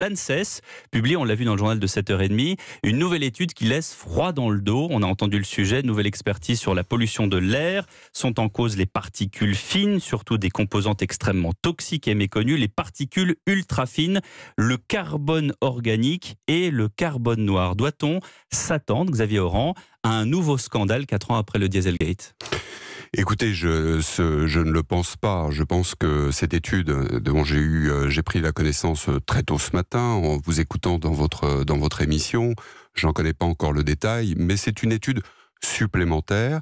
L'ANSES publie, on l'a vu dans le journal de 7h30, une nouvelle étude qui laisse froid dans le dos. On a entendu le sujet, nouvelle expertise sur la pollution de l'air. Sont en cause les particules fines, surtout des composantes extrêmement toxiques et méconnues, les particules ultra fines, le carbone organique et le carbone noir. Doit-on s'attendre, Xavier Oran, à un nouveau scandale 4 ans après le Dieselgate Écoutez, je, ne le pense pas. Je pense que cette étude euh, dont j'ai eu, euh, j'ai pris la connaissance euh, très tôt ce matin en vous écoutant dans votre, dans votre émission. J'en connais pas encore le détail, mais c'est une étude supplémentaire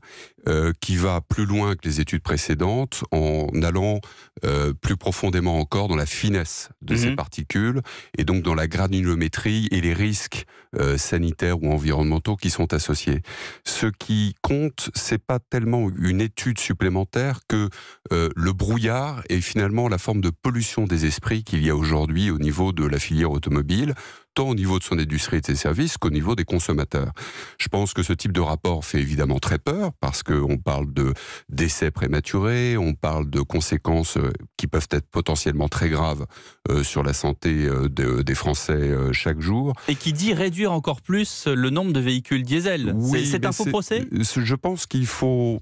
euh, qui va plus loin que les études précédentes en allant euh, plus profondément encore dans la finesse de ces mhm. particules et donc dans la granulométrie et les risques euh, sanitaires ou environnementaux qui sont associés. Ce qui compte, c'est pas tellement une étude supplémentaire que le brouillard et finalement la forme de pollution des esprits qu'il y a aujourd'hui au niveau de la filière automobile tant au niveau de son industrie et de ses services qu'au niveau des consommateurs. Je pense que ce type de rapport fait évidemment très peur parce qu'on parle de décès prématurés, on parle de conséquences euh, qui peuvent être potentiellement très graves euh, sur la santé euh, des Français euh, chaque jour. Et qui dit réduire encore plus le nombre de véhicules diesel. c'est un faux procès Je pense qu'il faut,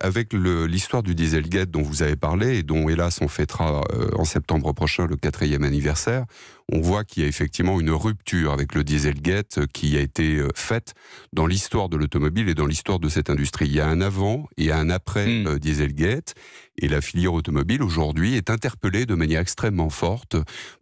avec l'histoire du dieselgate dont vous avez parlé et dont hélas on fêtera en septembre prochain le quatrième anniversaire, on voit qu'il y a effectivement une rupture avec le dieselgate qui a été faite dans l'histoire de l'automobile et dans l'histoire de cette industrie. Il y a un avant et un après mmh. dieselgate. Et la filière automobile aujourd'hui est interpellée de manière extrêmement forte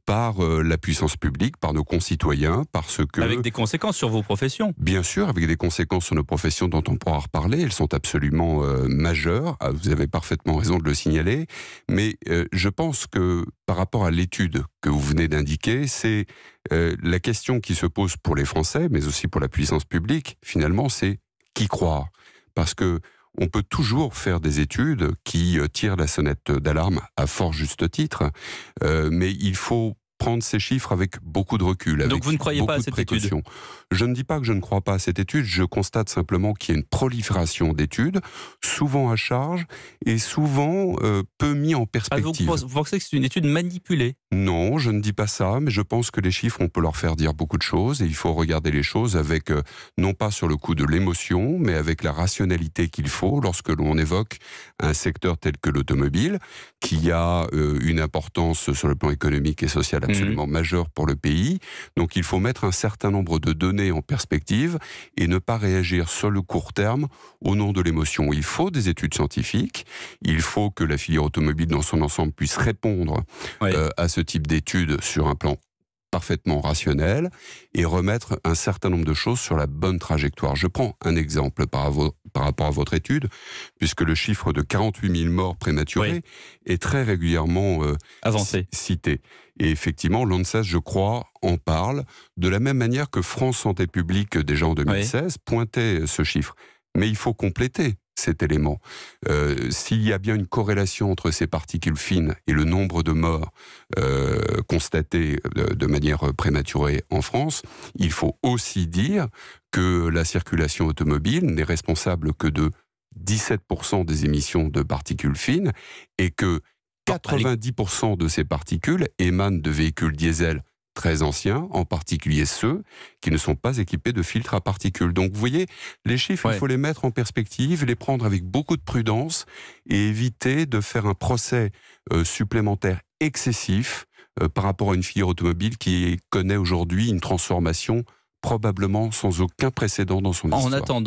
par euh, la puissance publique, par nos concitoyens, parce que... Avec des conséquences sur vos professions Bien sûr, avec des conséquences sur nos professions dont on pourra reparler. Elles sont absolument euh, majeures. Ah, vous avez parfaitement raison de le signaler. Mais euh, je pense que par rapport à l'étude que vous venez d'indiquer, c'est la question qui se pose pour les Français, mais aussi pour la puissance publique, finalement, c'est qui croire Parce que on peut toujours faire des études qui euh, tirent la sonnette d'alarme à fort juste titre, euh, mais il faut prendre ces chiffres avec beaucoup de recul. Avec Donc vous ne croyez pas à cette étude Je ne dis pas que je ne crois pas à cette étude, je constate simplement qu'il y a une prolifération d'études, souvent à charge et souvent euh, peu mis en ah, perspective. vous, pensez que c'est une étude manipulée Non, je ne dis pas ça, mais je pense que les chiffres, on peut leur faire dire beaucoup de choses et il faut regarder les choses avec, euh, non pas sur le coup de l'émotion, mais avec la rationalité qu'il faut lorsque l'on évoque un secteur tel que l'automobile, qui a euh, une importance sur le plan économique et social absolument mhm. majeur pour le pays. Donc il faut mettre un certain nombre de données en perspective et ne pas réagir sur le court terme au nom de l'émotion. Il faut des études scientifiques, il faut que la filière automobile dans son ensemble puisse répondre euh, à ce type d'études sur un plan parfaitement rationnel et remettre un certain nombre de choses sur la bonne trajectoire. Je prends un exemple par, par rapport à votre étude, puisque le chiffre de 48 000 morts prématurés est très régulièrement euh, avancé cité. Et effectivement, l'ANSES, je crois, en parle de la même manière que France Santé publique déjà en 2016 pointait ce chiffre. Mais il faut compléter cet élément. Euh, s'il y a bien une corrélation entre ces particules fines et le nombre de morts euh, constatés euh, de, manière prématurée en France, il faut aussi dire que la circulation automobile n'est responsable que de 17% des émissions de particules fines et que 90% de ces particules émanent de véhicules diesel très anciens, en particulier ceux qui ne sont pas équipés de filtres à particules. Donc vous voyez, les chiffres, il faut les mettre en perspective, les prendre avec beaucoup de prudence et éviter de faire un procès euh, supplémentaire excessif euh, par rapport à une filière automobile qui connaît aujourd'hui une transformation probablement sans aucun précédent dans son histoire.